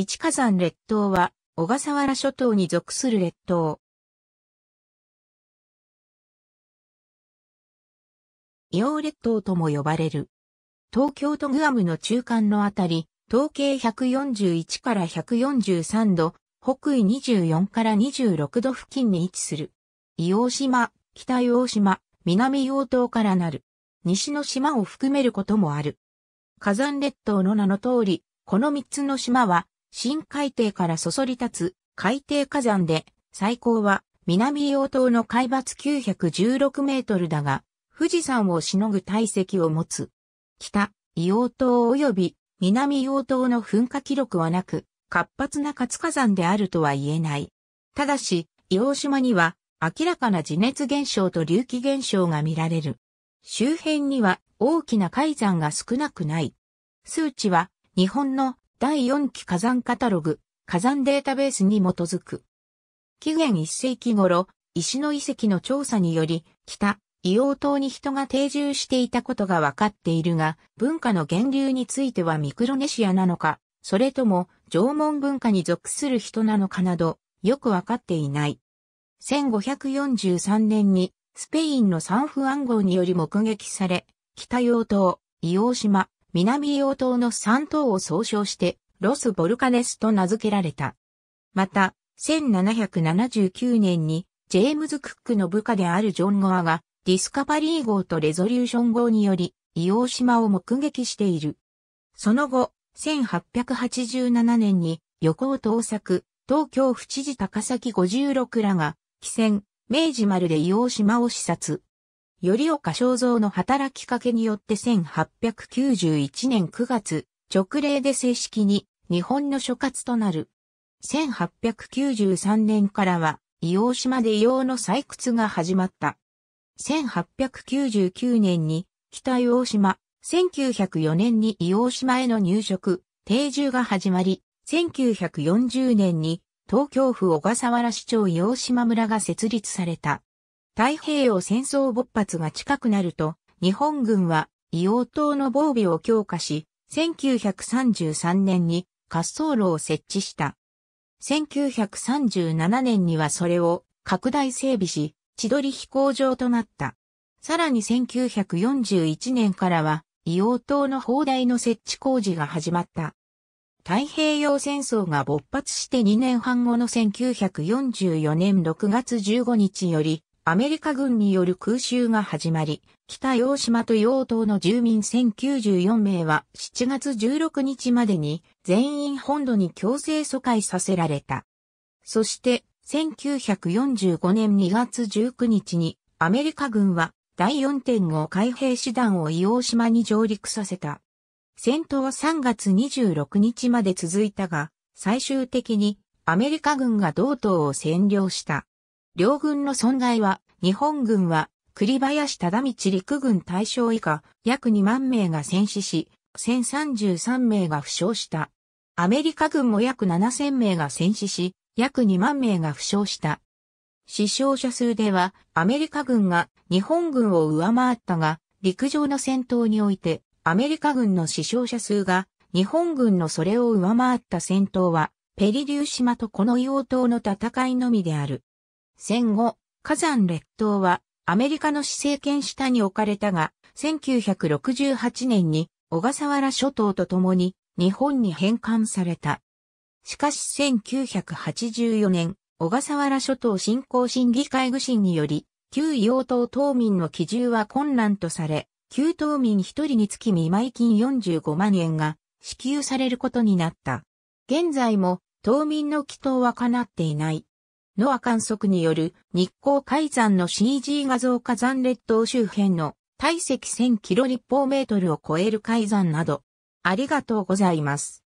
一火山列島は、小笠原諸島に属する列島。硫黄列島とも呼ばれる。東京とグアムの中間のあたり、東経141から143度、北緯24から26度付近に位置する。硫黄島、北硫黄島、南硫黄島からなる。西の島を含めることもある。火山列島の名の通り、この三つの島は新海底からそそり立つ海底火山で、最高は南洋島の海抜916メートルだが、富士山をしのぐ体積を持つ。北、硫黄島及び南洋島の噴火記録はなく、活発な活火山であるとは言えない。ただし、硫黄島には明らかな地熱現象と隆起現象が見られる。周辺には大きな海山が少なくない。数値は日本の第4期火山カタログ、火山データベースに基づく。紀元1世紀頃、石の遺跡の調査により、北、硫黄島に人が定住していたことが分かっているが、文化の源流についてはミクロネシアなのか、それとも縄文文化に属する人なのかなど、よく分かっていない。1543年に、スペインのサンフアン号により目撃され、北洋島、硫黄島、南硫黄島の三島を総称して、ロス・ボルカネスと名付けられた。また、1779年に、ジェームズ・クックの部下であるジョン・ゴアが、ディスカバリー号とレゾリューション号により、硫黄島を目撃している。その後、1887年に、横尾盗作、東京府知事高崎56らが、汽船、明治丸で硫黄島を視察。より岡正造の働きかけによって1891年9月、直令で正式に日本の所轄となる。1893年からは、伊王島で伊王の採掘が始まった。1899年に北伊王島、1904年に伊王島への入植、定住が始まり、1940年に東京府小笠原市長伊王島村が設立された。太平洋戦争勃発が近くなると、日本軍は硫黄島の防備を強化し、1933年に滑走路を設置した。1937年にはそれを拡大整備し、千鳥飛行場となった。さらに1941年からは、硫黄島の砲台の設置工事が始まった。太平洋戦争が勃発して2年半後の1944年6月15日より、アメリカ軍による空襲が始まり、北洋島と洋島の住民1094名は7月16日までに全員本土に強制疎開させられた。そして1945年2月19日にアメリカ軍は第4.5海兵師団を硫黄島に上陸させた。戦闘は3月26日まで続いたが、最終的にアメリカ軍が同島を占領した。両軍の損害は、日本軍は、栗林忠道陸軍大将以下、約2万名が戦死し、1033名が負傷した。アメリカ軍も約7000名が戦死し、約2万名が負傷した。死傷者数では、アメリカ軍が日本軍を上回ったが、陸上の戦闘において、アメリカ軍の死傷者数が、日本軍のそれを上回った戦闘は、ペリリュー島とこの硫黄島の戦いのみである。戦後、火山列島はアメリカの市政権下に置かれたが、1968年に小笠原諸島と共に日本に返還された。しかし1984年、小笠原諸島振興審議会具審により、旧養島島民の基準は困難とされ、旧島民一人につき見舞金45万円が支給されることになった。現在も島民の祈祷は叶っていない。ノア観測による日光海山の CG 画像火山列島周辺の体積1000キロ立方メートルを超える海山など、ありがとうございます。